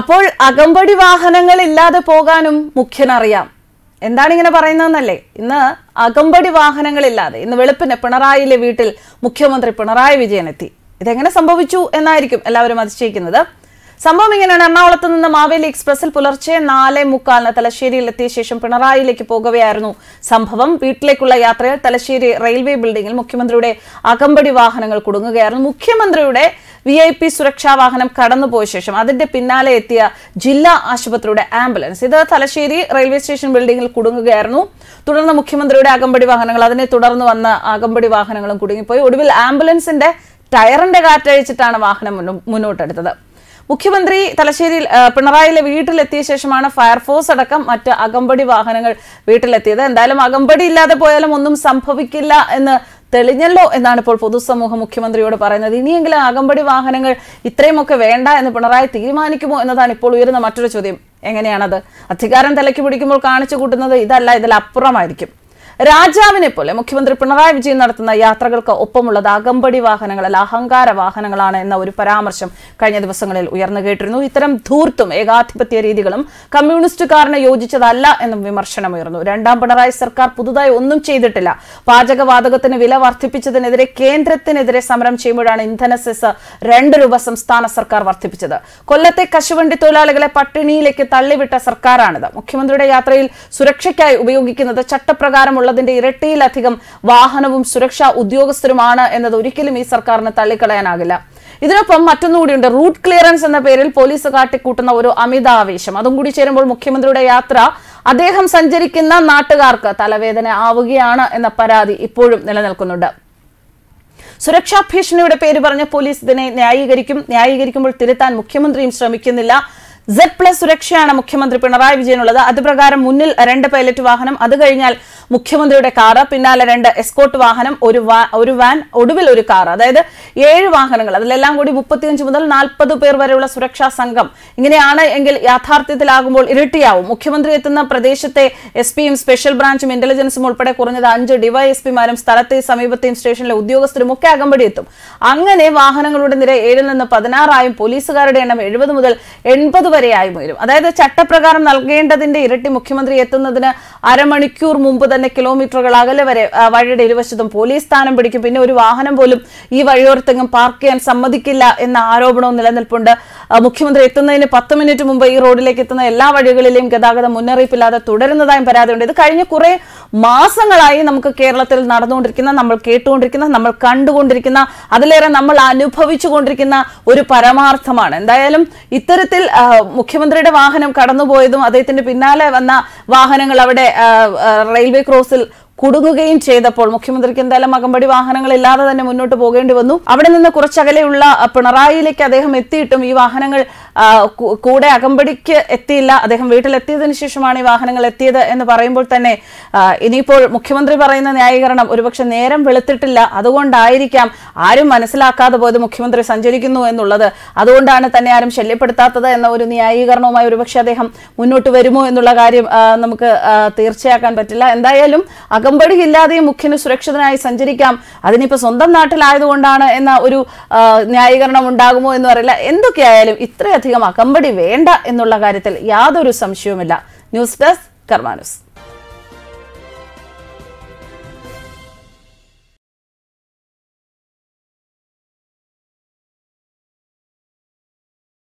അപ്പോൾ അകമ്പടി വാഹനങ്ങൾ ഇല്ലാതെ പോകാനും മുഖ്യനറിയാം എന്താണ് ഇങ്ങനെ പറയുന്നതെന്നല്ലേ ഇന്ന് അകമ്പടി വാഹനങ്ങളില്ലാതെ ഇന്ന് വെളുപ്പിന് പിണറായിയിലെ വീട്ടിൽ മുഖ്യമന്ത്രി പിണറായി വിജയൻ എത്തി ഇതെങ്ങനെ സംഭവിച്ചു എന്നായിരിക്കും എല്ലാവരും അതിശയിക്കുന്നത് സംഭവം ഇങ്ങനെയാണ് എറണാകുളത്ത് നിന്ന് മാവേലി എക്സ്പ്രസിൽ പുലർച്ചെ നാല് മുക്കാലിന് തലശ്ശേരിയിൽ എത്തിയ ശേഷം പിണറായിയിലേക്ക് പോകവെയായിരുന്നു സംഭവം വീട്ടിലേക്കുള്ള യാത്രയിൽ തലശ്ശേരി റെയിൽവേ ബിൽഡിംഗിൽ മുഖ്യമന്ത്രിയുടെ അകമ്പടി വാഹനങ്ങൾ കുടുങ്ങുകയായിരുന്നു മുഖ്യമന്ത്രിയുടെ വി ഐ പി സുരക്ഷാ വാഹനം കടന്നുപോയ ശേഷം അതിന്റെ പിന്നാലെ എത്തിയ ജില്ലാ ആശുപത്രിയുടെ ആംബുലൻസ് ഇത് തലശ്ശേരി റെയിൽവേ സ്റ്റേഷൻ ബിൽഡിംഗിൽ കുടുങ്ങുകയായിരുന്നു തുടർന്ന് മുഖ്യമന്ത്രിയുടെ അകമ്പടി വാഹനങ്ങൾ അതിനെ തുടർന്ന് വന്ന അകമ്പടി വാഹനങ്ങളും കുടുങ്ങിപ്പോയി ഒടുവിൽ ആംബുലൻസിന്റെ ടയറിന്റെ കാറ്റഴിച്ചിട്ടാണ് വാഹനം മുന്നോട്ടെടുത്തത് മുഖ്യമന്ത്രി തലശ്ശേരിയിൽ പിണറായിയിലെ വീട്ടിലെത്തിയ ശേഷമാണ് ഫയർഫോഴ്സ് അടക്കം മറ്റ് അകമ്പടി വാഹനങ്ങൾ വീട്ടിലെത്തിയത് എന്തായാലും അകമ്പടി ഇല്ലാതെ പോയാലും ഒന്നും സംഭവിക്കില്ല എന്ന് തെളിഞ്ഞല്ലോ എന്നാണ് ഇപ്പോൾ പൊതുസമൂഹം മുഖ്യമന്ത്രിയോട് പറയുന്നത് ഇനിയെങ്കിലും അകമ്പടി വാഹനങ്ങൾ ഇത്രയുമൊക്കെ വേണ്ട എന്ന് പിണറായി തീരുമാനിക്കുമോ എന്നതാണ് ഇപ്പോൾ ഉയരുന്ന മറ്റൊരു ചോദ്യം എങ്ങനെയാണത് അധികാരം തലയ്ക്ക് പിടിക്കുമ്പോൾ കാണിച്ചു കൂട്ടുന്നത് ഇതല്ല ഇതിലപ്പുറമായിരിക്കും രാജാവിനെ പോലെ മുഖ്യമന്ത്രി പിണറായി വിജയൻ നടത്തുന്ന യാത്രകൾക്ക് ഒപ്പമുള്ളത് അകമ്പടി വാഹനങ്ങളല്ല അഹങ്കാര വാഹനങ്ങളാണ് എന്ന ഒരു പരാമർശം കഴിഞ്ഞ ദിവസങ്ങളിൽ ഉയർന്നു കേട്ടിരുന്നു ഇത്തരം ധൂർത്തും ഏകാധിപത്യ രീതികളും കമ്മ്യൂണിസ്റ്റുകാരന് യോജിച്ചതല്ല എന്നും വിമർശനമുയർന്നു രണ്ടാം പിണറായി സർക്കാർ പുതുതായി ഒന്നും ചെയ്തിട്ടില്ല പാചകവാതകത്തിന് വില വർദ്ധിപ്പിച്ചതിനെതിരെ കേന്ദ്രത്തിനെതിരെ സമരം ചെയ്യുമ്പോഴാണ് ഇന്ധന സെസ് രണ്ട് രൂപ സംസ്ഥാന സർക്കാർ വർദ്ധിപ്പിച്ചത് കൊല്ലത്തെ കശുവണ്ടി തൊഴിലാളികളെ പട്ടിണിയിലേക്ക് തള്ളിവിട്ട സർക്കാരാണിത് മുഖ്യമന്ത്രിയുടെ യാത്രയിൽ സുരക്ഷയ്ക്കായി ഉപയോഗിക്കുന്നത് ചട്ടപ്രകാരമുള്ള ഉള്ളതിന്റെ ഇരട്ടിയിലധികം വാഹനവും സുരക്ഷാ ഉദ്യോഗസ്ഥരുമാണ് എന്നത് ഒരിക്കലും ഈ സർക്കാരിന് തള്ളിക്കളയാനാകില്ല ഇതിനൊപ്പം മറ്റൊന്നുകൂടിയുണ്ട് റൂട്ട് ക്ലിയറൻസ് എന്ന പേരിൽ പോലീസ് കാട്ടിക്കൂട്ടുന്ന ഒരു അമിതാവേശം അതും കൂടി ചേരുമ്പോൾ മുഖ്യമന്ത്രിയുടെ യാത്ര അദ്ദേഹം സഞ്ചരിക്കുന്ന നാട്ടുകാർക്ക് തലവേദന ആവുകയാണ് എന്ന പരാതി ഇപ്പോഴും നിലനിൽക്കുന്നുണ്ട് സുരക്ഷാ ഭീഷണിയുടെ പേര് പറഞ്ഞ പോലീസ് ഇതിനെ ന്യായീകരിക്കും ന്യായീകരിക്കുമ്പോൾ തിരുത്താൻ മുഖ്യമന്ത്രിയും ശ്രമിക്കുന്നില്ല സെഡ് പ്ലസ് സുരക്ഷയാണ് മുഖ്യമന്ത്രി പിണറായി വിജയനുള്ളത് അതുപ്രകാരം മുന്നിൽ രണ്ട് പൈലറ്റ് വാഹനം അത് കഴിഞ്ഞാൽ മുഖ്യമന്ത്രിയുടെ കാറ് പിന്നാലെ രണ്ട് എസ്കോട്ട് വാഹനം ഒരു ഒരു വാൻ ഒടുവിൽ ഒരു കാർ അതായത് ഏഴ് വാഹനങ്ങൾ അതിലെല്ലാം കൂടി മുപ്പത്തിയഞ്ച് മുതൽ നാൽപ്പത് പേർ വരെയുള്ള സുരക്ഷാ സംഘം ഇങ്ങനെയാണ് എങ്കിൽ യാഥാർത്ഥ്യത്തിലാകുമ്പോൾ ഇരട്ടിയാവും മുഖ്യമന്ത്രി എത്തുന്ന പ്രദേശത്തെ എസ് പിയും സ്പെഷ്യൽ ബ്രാഞ്ചും ഇന്റലിജൻസും ഉൾപ്പെടെ കുറഞ്ഞത് അഞ്ച് ഡിവൈഎസ്പിമാരും സ്ഥലത്തെയും സമീപത്തെയും സ്റ്റേഷനിലെ ഉദ്യോഗസ്ഥരും ഒക്കെ അകമ്പടി എത്തും അങ്ങനെ വാഹനങ്ങളുടെ നിര ഏഴിൽ നിന്ന് പതിനാറായും പോലീസുകാരുടെ എണ്ണം എഴുപത് മുതൽ എൺപത് വരെയായി വരും അതായത് ചട്ടപ്രകാരം നൽകേണ്ടതിന്റെ ഇരട്ടി മുഖ്യമന്ത്രി എത്തുന്നതിന് അരമണിക്കൂർ മുമ്പ് തന്നെ കിലോമീറ്ററുകൾ അകലെ വരെ വഴിയുടെ ഇരുവശത്തും പോലീസ് സ്ഥാനം പിടിക്കും പിന്നെ ഒരു വാഹനം പോലും ഈ വഴിയോരത്തെങ്ങും പാർക്ക് ചെയ്യാൻ സമ്മതിക്കില്ല എന്ന ആരോപണവും നിലനിൽപ്പുണ്ട് മുഖ്യമന്ത്രി എത്തുന്നതിന് പത്ത് മിനിറ്റ് മുമ്പ് ഈ റോഡിലേക്ക് എത്തുന്ന എല്ലാ വഴികളിലെയും ഗതാഗതം മുന്നറിയിപ്പില്ലാതെ തുടരുന്നതായും പരാതിയുണ്ട് ഇത് കഴിഞ്ഞ കുറെ മാസങ്ങളായി നമുക്ക് കേരളത്തിൽ നടന്നുകൊണ്ടിരിക്കുന്ന നമ്മൾ കേട്ടുകൊണ്ടിരിക്കുന്ന നമ്മൾ കണ്ടുകൊണ്ടിരിക്കുന്ന അതിലേറെ നമ്മൾ അനുഭവിച്ചുകൊണ്ടിരിക്കുന്ന ഒരു പരമാർത്ഥമാണ് എന്തായാലും ഇത്തരത്തിൽ മുഖ്യമന്ത്രിയുടെ വാഹനം കടന്നുപോയതും അദ്ദേഹത്തിന്റെ പിന്നാലെ വന്ന വാഹനങ്ങൾ അവിടെ റെയിൽവേ ക്രോസിൽ കുടുങ്ങുകയും ചെയ്തപ്പോൾ മുഖ്യമന്ത്രിക്ക് എന്തായാലും അകമ്പടി വാഹനങ്ങൾ ഇല്ലാതെ തന്നെ മുന്നോട്ട് പോകേണ്ടി വന്നു അവിടെ നിന്ന് കുറച്ചകലെയുള്ള പിണറായിയിലേക്ക് അദ്ദേഹം എത്തിയിട്ടും ഈ വാഹനങ്ങൾ കൂടെ അകമ്പടിക്ക് എത്തിയില്ല അദ്ദേഹം വീട്ടിലെത്തിയതിനു ശേഷമാണ് ഈ വാഹനങ്ങൾ എത്തിയത് എന്ന് പറയുമ്പോൾ തന്നെ ഇനിയിപ്പോൾ മുഖ്യമന്ത്രി പറയുന്ന ന്യായീകരണം ഒരുപക്ഷെ നേരം വെളുത്തിട്ടില്ല അതുകൊണ്ടായിരിക്കാം ആരും മനസ്സിലാക്കാതെ പോയത് മുഖ്യമന്ത്രി സഞ്ചരിക്കുന്നു എന്നുള്ളത് അതുകൊണ്ടാണ് തന്നെ ആരും ശല്യപ്പെടുത്താത്തത് എന്ന ഒരു ന്യായീകരണവുമായി ഒരുപക്ഷെ അദ്ദേഹം മുന്നോട്ട് വരുമോ എന്നുള്ള കാര്യം നമുക്ക് തീർച്ചയാക്കാൻ പറ്റില്ല എന്തായാലും അകമ്പടി ഇല്ലാതെയും മുഖ്യന് സുരക്ഷിതനായി സഞ്ചരിക്കാം അതിനിപ്പോൾ സ്വന്തം നാട്ടിലായതുകൊണ്ടാണ് എന്ന ഒരു ന്യായീകരണം ഉണ്ടാകുമോ എന്ന് അറിയില്ല എന്തൊക്കെയായാലും ഇത്ര അധികം അകമ്പടി വേണ്ട എന്നുള്ള കാര്യത്തിൽ യാതൊരു സംശയവുമില്ല ന്യൂസ് ഡെസ്ക് കർമാനുസ്